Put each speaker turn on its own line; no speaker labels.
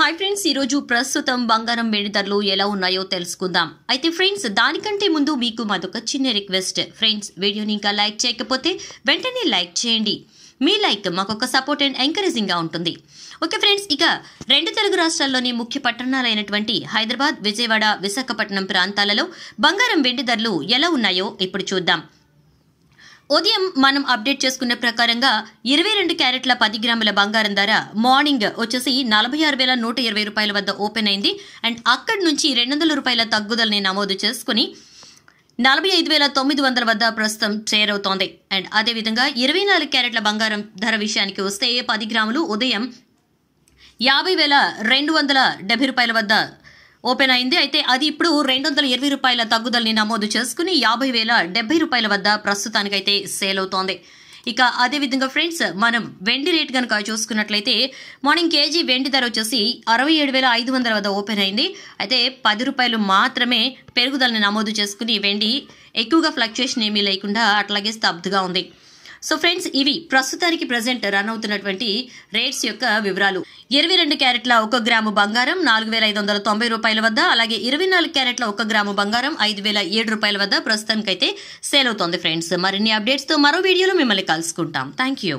hi friends ఈరోజు ప్రస్తుతం బంగారం వెండి ధరలు ఎలా ఉన్నాయో తెలుసుకుందాం అయితే ఫ్రెండ్స్ దానికంటే ముందు మీకు మాదొక చిన్న రిక్వెస్ట్ ఫ్రెండ్స్ వీడియోని ఇంకా లైక్ చేయకపోతే వెంటనే లైక్ చేయండి మీ లైక్ మాకొక సపోర్ట్ అండ్ ఎంకరేజింగ్గా ఉంటుంది ఓకే ఫ్రెండ్స్ ఇక రెండు తెలుగు రాష్ట్రాల్లోని ముఖ్య పట్టణాలైనటువంటి హైదరాబాద్ విజయవాడ విశాఖపట్నం ప్రాంతాలలో బంగారం వెండి ధరలు ఎలా ఉన్నాయో ఇప్పుడు చూద్దాం ఉదయం మనం అప్డేట్ చేసుకున్న ప్రకారంగా ఇరవై రెండు క్యారెట్ల పది గ్రాముల బంగారం ధర మార్నింగ్ వచ్చేసి నలభై ఆరు వేల నూట ఇరవై రూపాయల వద్ద ఓపెన్ అయింది అండ్ అక్కడి నుంచి రెండు వందల రూపాయల తగ్గుదలని నమోదు చేసుకుని నలభై ఐదు వేల తొమ్మిది వందల వద్ద ప్రస్తుతం చేరవుతోంది అండ్ అదేవిధంగా ఇరవై నాలుగు క్యారెట్ల బంగారం ధర విషయానికి వస్తే పది గ్రాములు ఉదయం యాభై వేల రెండు వందల డెబ్బై రూపాయల వద్ద ఓపెన్ అయింది అయితే అది ఇప్పుడు రెండు వందల ఇరవై రూపాయల తగ్గుదలని నమోదు చేసుకుని యాభై వేల డెబ్బై రూపాయల వద్ద ప్రస్తుతానికైతే సేల్ అవుతోంది ఇక అదేవిధంగా ఫ్రెండ్స్ మనం వెండి రేట్ కనుక చూసుకున్నట్లయితే మార్నింగ్ కేజీ వెండి ధర వచ్చేసి అరవై ఏడు వేల ఐదు వందల వద్ద ఓపెన్ అయింది అయితే పది రూపాయలు మాత్రమే పెరుగుదలని నమోదు చేసుకుని వెండి ఎక్కువగా ఫ్లక్చుయేషన్ ఏమీ లేకుండా అట్లాగే స్తబ్దుగా ఉంది సో ఫ్రెండ్స్ ఇవి ప్రస్తుతానికి ప్రజెంట్ రన్ అవుతున్నటువంటి రేట్స్ యొక్క వివరాలు ఇరవై రెండు క్యారెట్ల ఒక గ్రాము బంగారం నాలుగు వేల ఐదు వందల తొంభై రూపాయల వద్ద అలాగే ఇరవై నాలుగు క్యారెట్ల ఒక గ్రాము బంగారం ఐదు వేల ఏడు రూపాయల వద్ద ప్రస్తుతానికైతే సేల్ అవుతోంది ఫ్రెండ్స్ మరిన్ని అప్డేట్స్తో మరో వీడియోలో మిమ్మల్ని కలుసుకుంటాం థ్యాంక్ యూ